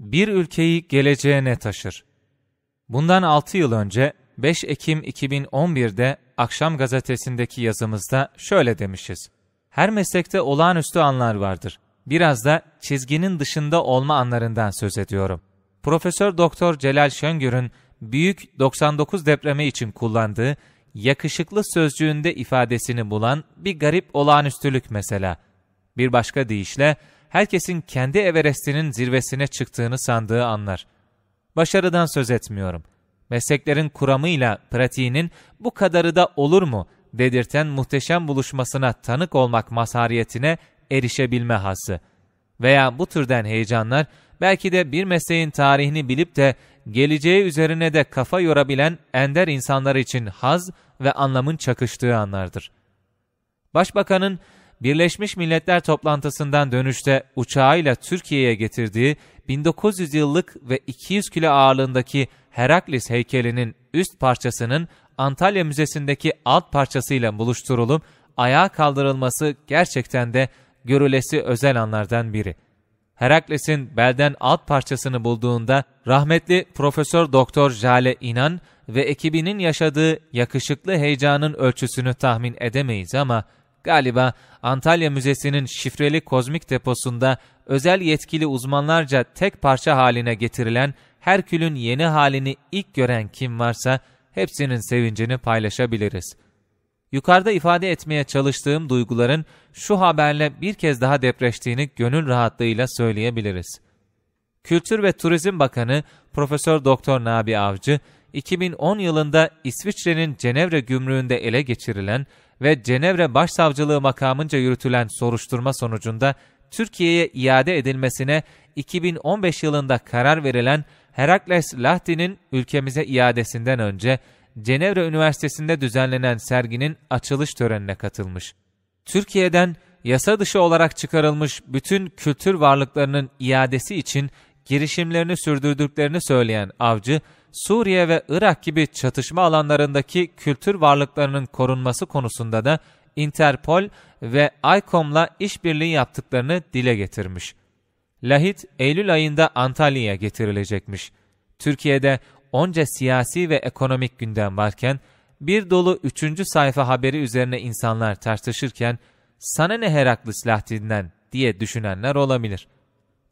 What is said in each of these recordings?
bir ülkeyi geleceğine taşır. Bundan 6 yıl önce 5 Ekim 2011'de Akşam gazetesindeki yazımızda şöyle demişiz. Her meslekte olağanüstü anlar vardır. Biraz da çizginin dışında olma anlarından söz ediyorum. Profesör Doktor Celal Şöngör'ün büyük 99 depremi için kullandığı yakışıklı sözcüğünde ifadesini bulan bir garip olağanüstülük mesela. Bir başka deyişle herkesin kendi Everest'inin zirvesine çıktığını sandığı anlar. Başarıdan söz etmiyorum. Mesleklerin kuramıyla pratiğinin bu kadarı da olur mu dedirten muhteşem buluşmasına tanık olmak mazhariyetine erişebilme hazzı. Veya bu türden heyecanlar belki de bir mesleğin tarihini bilip de geleceği üzerine de kafa yorabilen ender insanlar için haz ve anlamın çakıştığı anlardır. Başbakanın Birleşmiş Milletler toplantısından dönüşte uçağıyla Türkiye'ye getirdiği 1900 yıllık ve 200 kilo ağırlığındaki Heraklis heykelinin üst parçasının Antalya Müzesi'ndeki alt parçasıyla buluşturulup ayağa kaldırılması gerçekten de görülesi özel anlardan biri. Herakles'in belden alt parçasını bulduğunda rahmetli Profesör Doktor Jale İnan ve ekibinin yaşadığı yakışıklı heyecanın ölçüsünü tahmin edemeyiz ama galiba Antalya Müzesi'nin şifreli kozmik deposunda özel yetkili uzmanlarca tek parça haline getirilen Herkül'ün yeni halini ilk gören kim varsa hepsinin sevincini paylaşabiliriz. Yukarıda ifade etmeye çalıştığım duyguların şu haberle bir kez daha depreştiğini gönül rahatlığıyla söyleyebiliriz. Kültür ve Turizm Bakanı Profesör Doktor Nabi Avcı 2010 yılında İsviçre'nin Cenevre gümrüğünde ele geçirilen ve Cenevre Başsavcılığı makamınca yürütülen soruşturma sonucunda Türkiye'ye iade edilmesine 2015 yılında karar verilen Herakles Lahti'nin ülkemize iadesinden önce Cenevre Üniversitesi'nde düzenlenen serginin açılış törenine katılmış. Türkiye'den yasa dışı olarak çıkarılmış bütün kültür varlıklarının iadesi için girişimlerini sürdürdüklerini söyleyen avcı, Suriye ve Irak gibi çatışma alanlarındaki kültür varlıklarının korunması konusunda da Interpol ve ICOM'la işbirliği yaptıklarını dile getirmiş. Lahit Eylül ayında Antalya'ya getirilecekmiş. Türkiye'de onca siyasi ve ekonomik gündem varken bir dolu üçüncü sayfa haberi üzerine insanlar tartışırken sana ne Heraklis Lahti'nden diye düşünenler olabilir.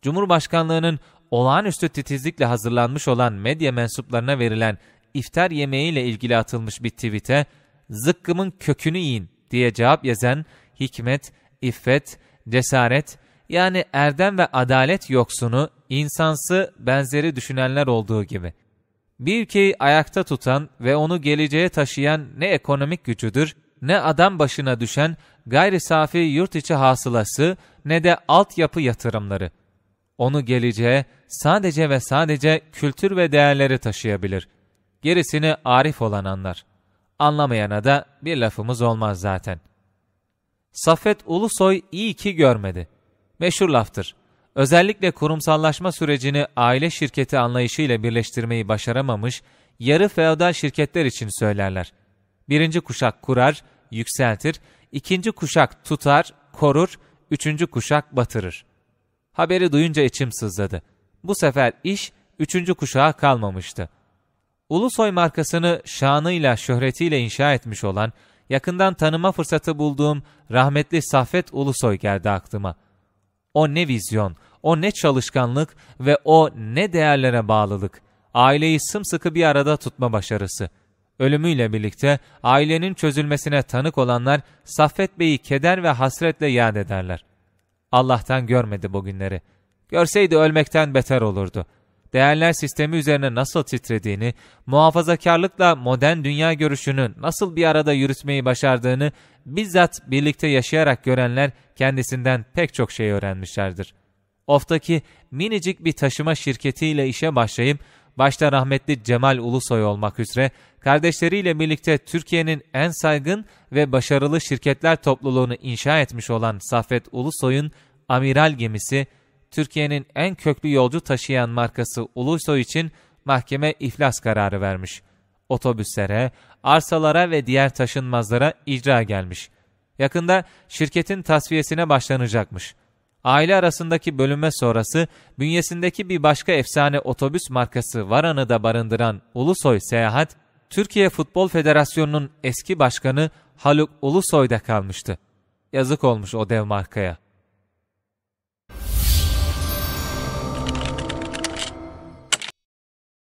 Cumhurbaşkanlığının olağanüstü titizlikle hazırlanmış olan medya mensuplarına verilen iftar yemeğiyle ilgili atılmış bir tweet'e zıkkımın kökünü yiyin diye cevap yazan hikmet, iffet, cesaret yani erdem ve adalet yoksunu, insansı, benzeri düşünenler olduğu gibi. Bir ülkeyi ayakta tutan ve onu geleceğe taşıyan ne ekonomik gücüdür, ne adam başına düşen gayri safi yurt içi hasılası ne de altyapı yatırımları.'' onu geleceğe sadece ve sadece kültür ve değerleri taşıyabilir. Gerisini arif olan anlar. Anlamayana da bir lafımız olmaz zaten. Safet Ulusoy iyi ki görmedi. Meşhur laftır. Özellikle kurumsallaşma sürecini aile şirketi anlayışıyla birleştirmeyi başaramamış, yarı feodal şirketler için söylerler. Birinci kuşak kurar, yükseltir, ikinci kuşak tutar, korur, üçüncü kuşak batırır.'' Haberi duyunca içim sızladı. Bu sefer iş üçüncü kuşağa kalmamıştı. Ulusoy markasını şanıyla, şöhretiyle inşa etmiş olan, yakından tanıma fırsatı bulduğum rahmetli Saffet Ulusoy geldi aklıma. O ne vizyon, o ne çalışkanlık ve o ne değerlere bağlılık. Aileyi sımsıkı bir arada tutma başarısı. Ölümüyle birlikte ailenin çözülmesine tanık olanlar Saffet Bey'i keder ve hasretle yad ederler. Allah'tan görmedi bugünleri. Görseydi ölmekten beter olurdu. Değerler sistemi üzerine nasıl titrediğini, muhafazakarlıkla modern dünya görüşünü nasıl bir arada yürütmeyi başardığını bizzat birlikte yaşayarak görenler kendisinden pek çok şey öğrenmişlerdir. Oftaki minicik bir taşıma şirketiyle işe başlayıp başta rahmetli Cemal Ulusoy olmak üzere kardeşleriyle birlikte Türkiye'nin en saygın ve başarılı şirketler topluluğunu inşa etmiş olan Saffet Ulusoy'un amiral gemisi, Türkiye'nin en köklü yolcu taşıyan markası Ulusoy için mahkeme iflas kararı vermiş. Otobüslere, arsalara ve diğer taşınmazlara icra gelmiş. Yakında şirketin tasfiyesine başlanacakmış.'' aile arasındaki bölünme sonrası bünyesindeki bir başka efsane otobüs markası Varan'ı da barındıran Ulusoy Seyahat, Türkiye Futbol Federasyonu'nun eski başkanı Haluk Ulusoy'da kalmıştı. Yazık olmuş o dev markaya.